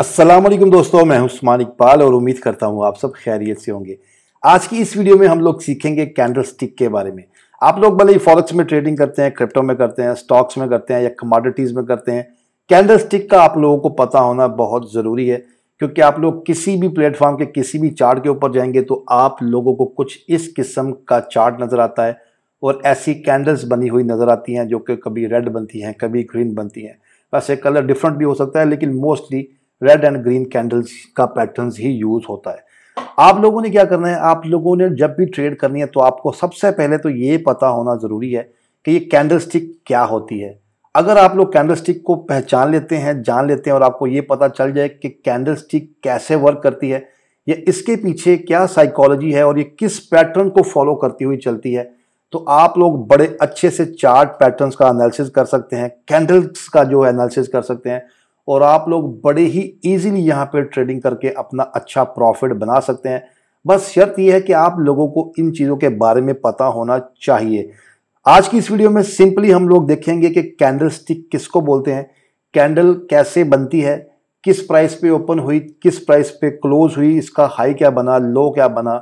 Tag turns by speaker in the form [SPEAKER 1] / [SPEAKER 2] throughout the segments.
[SPEAKER 1] अस्सलाम वालेकुम दोस्तों मैं उस्मान इकबाल और उम्मीद करता हूँ आप सब खैरियत से होंगे आज की इस वीडियो में हम लोग सीखेंगे कैंडल स्टिक के बारे में आप लोग भले ही फॉरेक्स में ट्रेडिंग करते हैं क्रिप्टो में करते हैं स्टॉक्स में करते हैं या कमोडिटीज़ में करते हैं कैंडल स्टिक का आप लोगों को पता होना बहुत ज़रूरी है क्योंकि आप लोग किसी भी प्लेटफॉर्म के किसी भी चार्ट के ऊपर जाएंगे तो आप लोगों को कुछ इस किस्म का चार्ट नज़र आता है और ऐसी कैंडल्स बनी हुई नज़र आती हैं जो कि कभी रेड बनती हैं कभी ग्रीन बनती हैं वैसे कलर डिफरेंट भी हो सकता है लेकिन mostly red and green candles का पैटर्न ही यूज़ होता है आप लोगों ने क्या करना है आप लोगों ने जब भी ट्रेड करनी है तो आपको सबसे पहले तो ये पता होना ज़रूरी है कि ये कैंडल स्टिक क्या होती है अगर आप लोग कैंडल स्टिक को पहचान लेते हैं जान लेते हैं और आपको ये पता चल जाए कि कैंडल स्टिक कैसे वर्क करती है या इसके पीछे क्या साइकोलॉजी है और ये किस पैटर्न को फॉलो करती हुई चलती है तो आप लोग बड़े अच्छे से चार्ट पैटर्न्स का एनालिसिस कर सकते हैं कैंडल्स का जो है एनालिसिस कर सकते हैं और आप लोग बड़े ही ईजिली यहाँ पर ट्रेडिंग करके अपना अच्छा प्रॉफिट बना सकते हैं बस शर्त यह है कि आप लोगों को इन चीज़ों के बारे में पता होना चाहिए आज की इस वीडियो में सिंपली हम लोग देखेंगे कि कैंडल स्टिक किसको बोलते हैं कैंडल कैसे बनती है किस प्राइस पे ओपन हुई किस प्राइस पे क्लोज हुई इसका हाई क्या बना लो क्या बना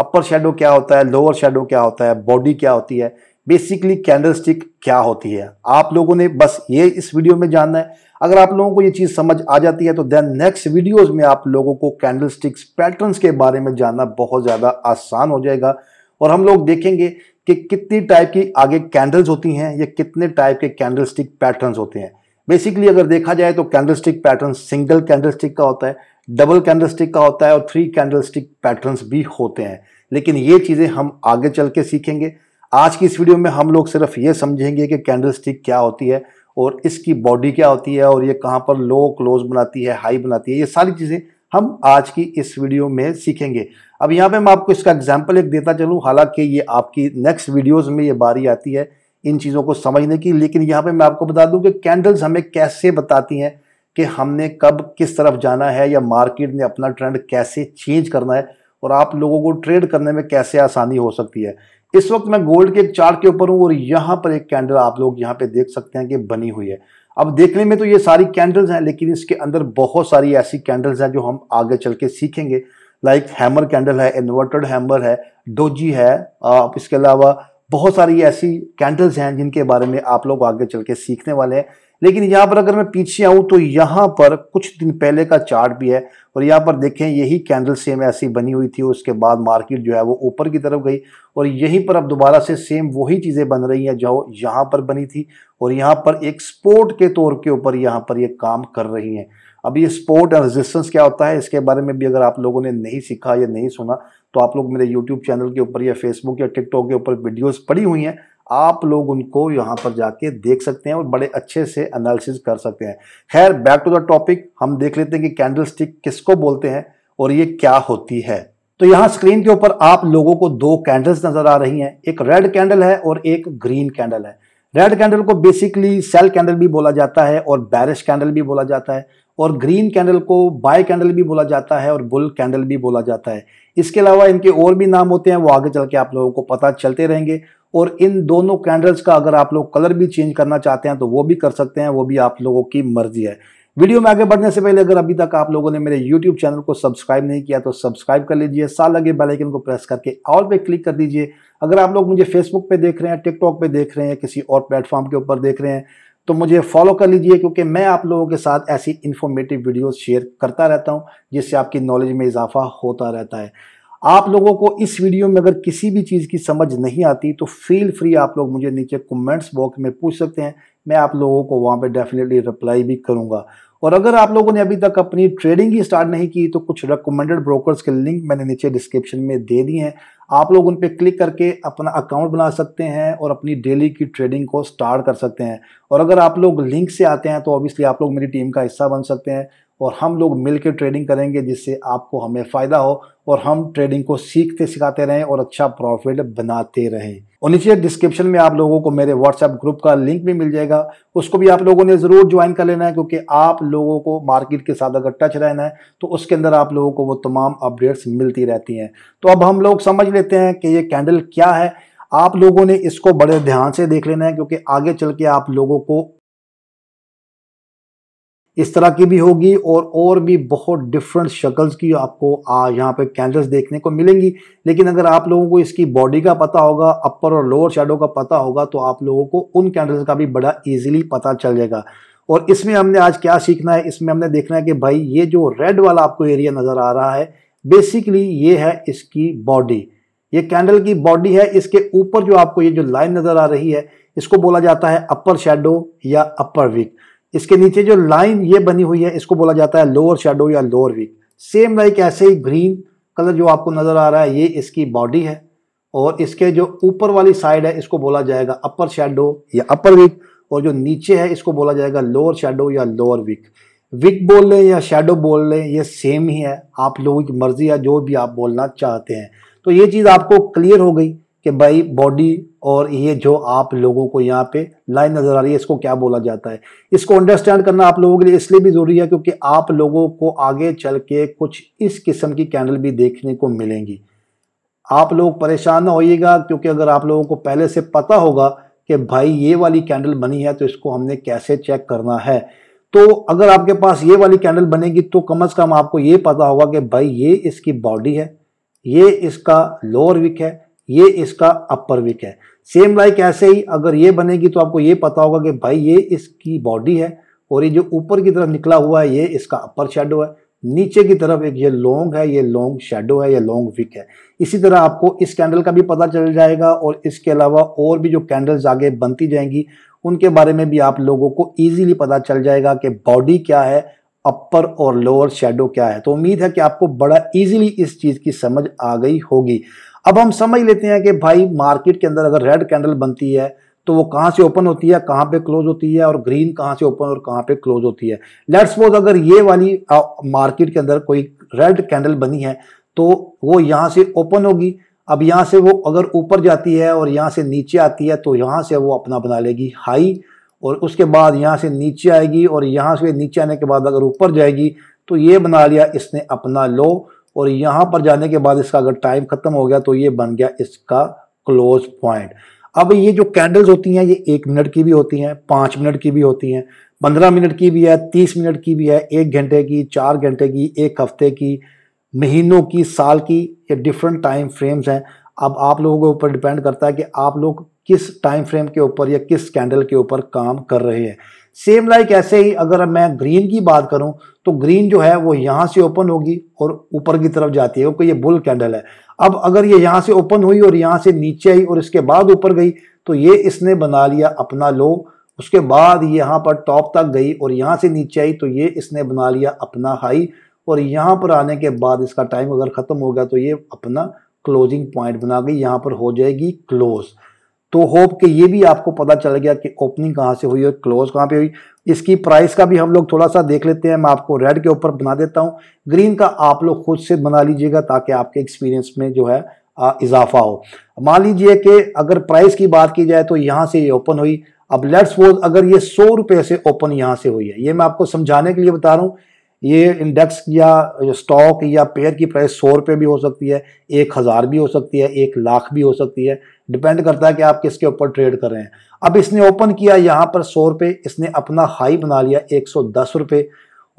[SPEAKER 1] अपर शेडो क्या होता है लोअर शेडो क्या होता है बॉडी क्या होती है बेसिकली कैंडल स्टिक क्या होती है आप लोगों ने बस ये इस वीडियो में जानना है अगर आप लोगों को ये चीज़ समझ आ जाती है तो देन नेक्स्ट वीडियोस में आप लोगों को कैंडल स्टिक्स पैटर्न्स के बारे में जानना बहुत ज़्यादा आसान हो जाएगा और हम लोग देखेंगे कि कितनी टाइप की आगे कैंडल्स होती हैं या कितने टाइप के कैंडल स्टिक पैटर्न होते हैं बेसिकली अगर देखा जाए तो candlestick pattern single candlestick का होता है डबल कैंडल स्टिक का होता है और थ्री कैंडल स्टिक पैटर्न भी होते हैं लेकिन ये चीज़ें हम आगे चल के सीखेंगे आज की इस वीडियो में हम लोग सिर्फ ये समझेंगे कि कैंडल स्टिक क्या होती है और इसकी बॉडी क्या होती है और ये कहाँ पर लो क्लोज बनाती है हाई बनाती है ये सारी चीज़ें हम आज की इस वीडियो में सीखेंगे अब यहाँ पे मैं आपको इसका एग्जाम्पल एक देता चलूँ हालांकि ये आपकी नेक्स्ट वीडियोज़ में ये बारी आती है इन चीज़ों को समझने की लेकिन यहाँ पे मैं आपको बता दूँ कि कैंडल्स हमें कैसे बताती हैं कि हमने कब किस तरफ जाना है या मार्केट ने अपना ट्रेंड कैसे चेंज करना है और आप लोगों को ट्रेड करने में कैसे आसानी हो सकती है इस वक्त मैं गोल्ड के एक चार्ट के ऊपर हूँ और यहाँ पर एक कैंडल आप लोग यहाँ पे देख सकते हैं कि बनी हुई है अब देखने में तो ये सारी कैंडल्स हैं लेकिन इसके अंदर बहुत सारी ऐसी कैंडल्स हैं जो हम आगे चल के सीखेंगे लाइक हैमर कैंडल है इन्वर्टेड हैमर है डोजी है आप इसके अलावा बहुत सारी ऐसी कैंडल्स हैं जिनके बारे में आप लोग आगे चल के सीखने वाले हैं लेकिन यहाँ पर अगर मैं पीछे आऊँ तो यहाँ पर कुछ दिन पहले का चार्ट भी है और यहाँ पर देखें यही कैंडल सेम ऐसी बनी हुई थी उसके बाद मार्केट जो है वो ऊपर की तरफ गई और यहीं पर अब दोबारा से सेम वही चीज़ें बन रही हैं जो यहाँ पर बनी थी और यहाँ पर एक स्पोर्ट के तौर के ऊपर यहाँ पर ये यह काम कर रही हैं अब ये स्पोर्ट एंड रेजिस्टेंस क्या होता है इसके बारे में भी अगर आप लोगों ने नहीं सीखा या नहीं सुना तो आप लोग मेरे यूट्यूब चैनल के ऊपर या फेसबुक या टिकटॉक के ऊपर वीडियोज़ पड़ी हुई हैं आप लोग उनको यहाँ पर जाके देख सकते हैं और बड़े अच्छे से एनालिसिस कर सकते हैं खैर बैक टू द टॉपिक हम देख लेते हैं कि कैंडल स्टिक किसको बोलते हैं और ये क्या होती है तो यहाँ स्क्रीन के ऊपर आप लोगों को दो कैंडल्स नजर आ रही हैं एक रेड कैंडल है और एक ग्रीन कैंडल है रेड कैंडल को बेसिकली सेल कैंडल भी बोला जाता है और बैरिश कैंडल भी बोला जाता है और ग्रीन कैंडल को बाय कैंडल भी बोला जाता है और बुल कैंडल भी बोला जाता है इसके अलावा इनके और भी नाम होते हैं वो आगे चल के आप लोगों को पता चलते रहेंगे और इन दोनों कैंडल्स का अगर आप लोग कलर भी चेंज करना चाहते हैं तो वो भी कर सकते हैं वो भी आप लोगों की मर्जी है वीडियो में आगे बढ़ने से पहले अगर अभी तक आप लोगों ने मेरे YouTube चैनल को सब्सक्राइब नहीं किया तो सब्सक्राइब कर लीजिए साथ लगे बेलाइकन को प्रेस करके ऑल पे क्लिक कर दीजिए अगर आप लोग मुझे Facebook पे देख रहे हैं TikTok पे देख रहे हैं किसी और प्लेटफॉर्म के ऊपर देख रहे हैं तो मुझे फॉलो कर लीजिए क्योंकि मैं आप लोगों के साथ ऐसी इन्फॉर्मेटिव वीडियोज़ शेयर करता रहता हूँ जिससे आपकी नॉलेज में इजाफा होता रहता है आप लोगों को इस वीडियो में अगर किसी भी चीज़ की समझ नहीं आती तो फील फ्री आप लोग मुझे नीचे कमेंट्स बॉक्स में पूछ सकते हैं मैं आप लोगों को वहाँ पे डेफिनेटली रिप्लाई भी करूँगा और अगर आप लोगों ने अभी तक अपनी ट्रेडिंग ही स्टार्ट नहीं की तो कुछ रिकमेंडेड ब्रोकर्स के लिंक मैंने नीचे डिस्क्रिप्शन में दे दिए हैं आप लोग उन पर क्लिक करके अपना अकाउंट बना सकते हैं और अपनी डेली की ट्रेडिंग को स्टार्ट कर सकते हैं और अगर आप लोग लिंक से आते हैं तो ऑब्वियसली आप लोग मेरी टीम का हिस्सा बन सकते हैं और हम लोग मिलकर ट्रेडिंग करेंगे जिससे आपको हमें फ़ायदा हो और हम ट्रेडिंग को सीखते सिखाते रहें और अच्छा प्रॉफिट बनाते रहें और नीचे डिस्क्रिप्शन में आप लोगों को मेरे व्हाट्सएप ग्रुप का लिंक भी मिल जाएगा उसको भी आप लोगों ने ज़रूर ज्वाइन कर लेना है क्योंकि आप लोगों को मार्केट के साथ अगर टच रहना है तो उसके अंदर आप लोगों को वो तमाम अपडेट्स मिलती रहती हैं तो अब हम लोग समझ लेते हैं कि ये कैंडल क्या है आप लोगों ने इसको बड़े ध्यान से देख लेना है क्योंकि आगे चल के आप लोगों को इस तरह की भी होगी और और भी बहुत डिफरेंट शक्ल्स की आपको यहाँ पे कैंडल्स देखने को मिलेंगी लेकिन अगर आप लोगों को इसकी बॉडी का पता होगा अपर और लोअर शेडो का पता होगा तो आप लोगों को उन कैंडल्स का भी बड़ा इजीली पता चल जाएगा और इसमें हमने आज क्या सीखना है इसमें हमने देखना है कि भाई ये जो रेड वाला आपको एरिया नज़र आ रहा है बेसिकली ये है इसकी बॉडी ये कैंडल की बॉडी है इसके ऊपर जो आपको ये जो लाइन नज़र आ रही है इसको बोला जाता है अपर शेडो या अपर विक इसके नीचे जो लाइन ये बनी हुई है इसको बोला जाता है लोअर शेडो या लोअर वीक सेम लाइक ऐसे ही ग्रीन कलर जो आपको नज़र आ रहा है ये इसकी बॉडी है और इसके जो ऊपर वाली साइड है इसको बोला जाएगा अपर शेडो या अपर वीक और जो नीचे है इसको बोला जाएगा लोअर शेडो या लोअर वीक विक बोल लें या शेडो बोल लें ये सेम ही है आप लोगों की मर्ज़ी या जो भी आप बोलना चाहते हैं तो ये चीज़ आपको क्लियर हो गई कि भाई बॉडी और ये जो आप लोगों को यहाँ पे लाइन नज़र आ रही है इसको क्या बोला जाता है इसको अंडरस्टैंड करना आप लोगों के लिए इसलिए भी ज़रूरी है क्योंकि आप लोगों को आगे चल के कुछ इस किस्म की कैंडल भी देखने को मिलेंगी आप लोग परेशान ना होइएगा क्योंकि अगर आप लोगों को पहले से पता होगा कि भाई ये वाली कैंडल बनी है तो इसको हमने कैसे चेक करना है तो अगर आपके पास ये वाली कैंडल बनेगी तो कम से कम आपको ये पता होगा कि भाई ये इसकी बॉडी है ये इसका लोअर विक है ये इसका अपर विक है सेम लाइक ऐसे ही अगर ये बनेगी तो आपको ये पता होगा कि भाई ये इसकी बॉडी है और ये जो ऊपर की तरफ निकला हुआ है ये इसका अपर शेडो है नीचे की तरफ एक ये लॉन्ग है ये लॉन्ग शेडो है ये लॉन्ग विक है इसी तरह आपको इस कैंडल का भी पता चल जाएगा और इसके अलावा और भी जो कैंडल्स आगे बनती जाएंगी उनके बारे में भी आप लोगों को ईजिली पता चल जाएगा कि बॉडी क्या है अपर और लोअर शेडो क्या है तो उम्मीद है कि आपको बड़ा ईजिली इस चीज़ की समझ आ गई होगी अब हम समझ लेते हैं कि भाई मार्केट के अंदर अगर रेड कैंडल बनती है तो वो कहाँ से ओपन होती है कहाँ पे क्लोज होती है और ग्रीन कहाँ से ओपन और कहाँ पे क्लोज होती है लेट्स सपोज अगर ये वाली आ, मार्केट के अंदर कोई रेड कैंडल बनी है तो वो यहाँ से ओपन होगी अब यहाँ से वो अगर ऊपर जाती है और यहाँ से नीचे आती है तो यहाँ से वो अपना बना लेगी हाई और उसके बाद यहाँ से नीचे आएगी और यहाँ से नीचे आने के बाद अगर ऊपर जाएगी तो ये बना लिया इसने अपना लो और यहाँ पर जाने के बाद इसका अगर टाइम ख़त्म हो गया तो ये बन गया इसका क्लोज पॉइंट अब ये जो कैंडल्स होती हैं ये एक मिनट की भी होती हैं पाँच मिनट की भी होती हैं पंद्रह मिनट की भी है तीस मिनट की भी है एक घंटे की चार घंटे की एक हफ्ते की महीनों की साल की ये डिफरेंट टाइम फ्रेम्स हैं अब आप लोगों के ऊपर डिपेंड करता है कि आप लोग किस टाइम फ्रेम के ऊपर या किस कैंडल के ऊपर काम कर रहे हैं सेम लाइक ऐसे ही अगर मैं ग्रीन की बात करूं तो ग्रीन जो है वो यहाँ से ओपन होगी और ऊपर की तरफ जाती है क्योंकि ये बुल कैंडल है अब अगर ये यहाँ से ओपन हुई और यहाँ से नीचे आई और इसके बाद ऊपर गई तो ये इसने बना लिया अपना लो उसके बाद यहाँ पर टॉप तक गई और यहाँ से नीचे आई तो ये इसने बना लिया अपना हाई और यहाँ पर आने के बाद इसका टाइम अगर ख़त्म हो गया तो ये अपना क्लोजिंग पॉइंट बना गई यहाँ पर हो जाएगी क्लोज़ तो होप कि ये भी आपको पता चल गया कि ओपनिंग कहाँ से हुई और क्लोज कहाँ पे हुई इसकी प्राइस का भी हम लोग थोड़ा सा देख लेते हैं मैं आपको रेड के ऊपर बना देता हूँ ग्रीन का आप लोग खुद से बना लीजिएगा ताकि आपके एक्सपीरियंस में जो है इजाफा हो मान लीजिए कि अगर प्राइस की बात की जाए तो यहाँ से ये ओपन हुई अब लेट्स सपोज अगर ये सौ रुपये से ओपन यहाँ से हुई है ये मैं आपको समझाने के लिए बता रहा हूँ ये इंडेक्स या स्टॉक या पेयर की प्राइस सौ रुपये भी हो सकती है एक हज़ार भी हो सकती है एक लाख भी हो सकती है डिपेंड करता है कि आप किसके ऊपर ट्रेड कर रहे हैं अब इसने ओपन किया यहाँ पर सौ रुपये इसने अपना हाई बना लिया एक सौ दस रुपये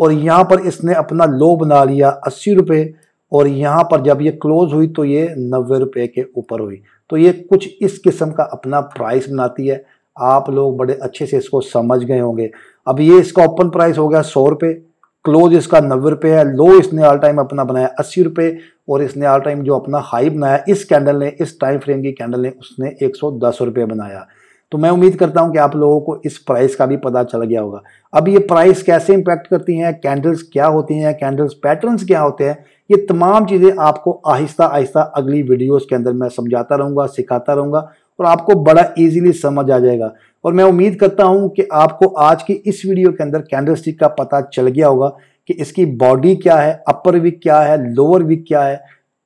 [SPEAKER 1] और यहाँ पर इसने अपना लो बना लिया अस्सी रुपये और यहाँ पर जब ये क्लोज हुई तो ये नब्बे रुपये के ऊपर हुई तो ये कुछ इस किस्म का अपना प्राइस बनाती है आप लोग बड़े अच्छे से इसको समझ गए होंगे अब ये इसका ओपन प्राइस हो गया सौ रुपये क्लोज इसका नब्बे रुपये है लो इसने ऑल टाइम अपना बनाया अस्सी रुपये और इसने ऑल टाइम जो अपना हाई बनाया इस कैंडल ने इस टाइम फ्रेम की कैंडल ने उसने एक सौ दस रुपये बनाया तो मैं उम्मीद करता हूं कि आप लोगों को इस प्राइस का भी पता चल गया होगा अब ये प्राइस कैसे इम्पैक्ट करती हैं कैंडल्स क्या होती हैं कैंडल्स पैटर्न्स क्या होते हैं ये तमाम चीज़ें आपको आहिस्ता आहिस्ता अगली वीडियोस के अंदर मैं समझाता रहूँगा सिखाता रहूँगा और आपको बड़ा इजीली समझ आ जाएगा और मैं उम्मीद करता हूँ कि आपको आज की इस वीडियो के अंदर कैंडलस्टिक का पता चल गया होगा कि इसकी बॉडी क्या है अपर विक क्या है लोअर विक क्या है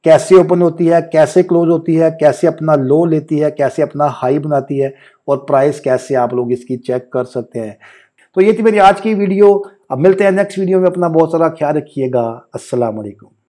[SPEAKER 1] कैसे ओपन होती है कैसे क्लोज होती है कैसे अपना लो लेती है कैसे अपना हाई बनाती है और प्राइस कैसे आप लोग इसकी चेक कर सकते हैं तो ये थी मेरी आज की वीडियो अब मिलते हैं नेक्स्ट वीडियो में अपना बहुत सारा ख्याल रखिएगा असलम